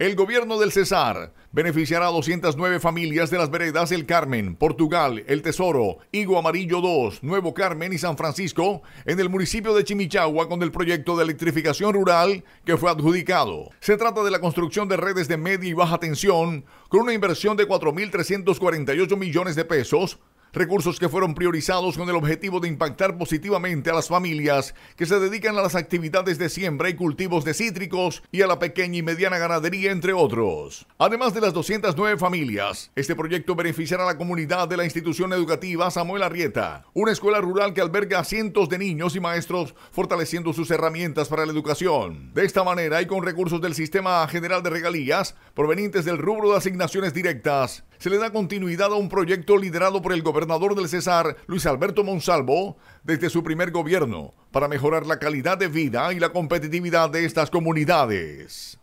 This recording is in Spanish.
El gobierno del Cesar beneficiará a 209 familias de las veredas El Carmen, Portugal, El Tesoro, Higo Amarillo 2, Nuevo Carmen y San Francisco en el municipio de Chimichagua con el proyecto de electrificación rural que fue adjudicado. Se trata de la construcción de redes de media y baja tensión con una inversión de 4.348 millones de pesos recursos que fueron priorizados con el objetivo de impactar positivamente a las familias que se dedican a las actividades de siembra y cultivos de cítricos y a la pequeña y mediana ganadería, entre otros. Además de las 209 familias, este proyecto beneficiará a la comunidad de la institución educativa Samuel Arrieta, una escuela rural que alberga a cientos de niños y maestros, fortaleciendo sus herramientas para la educación. De esta manera y con recursos del Sistema General de Regalías, provenientes del rubro de asignaciones directas, se le da continuidad a un proyecto liderado por el gobernador del Cesar, Luis Alberto Monsalvo, desde su primer gobierno, para mejorar la calidad de vida y la competitividad de estas comunidades.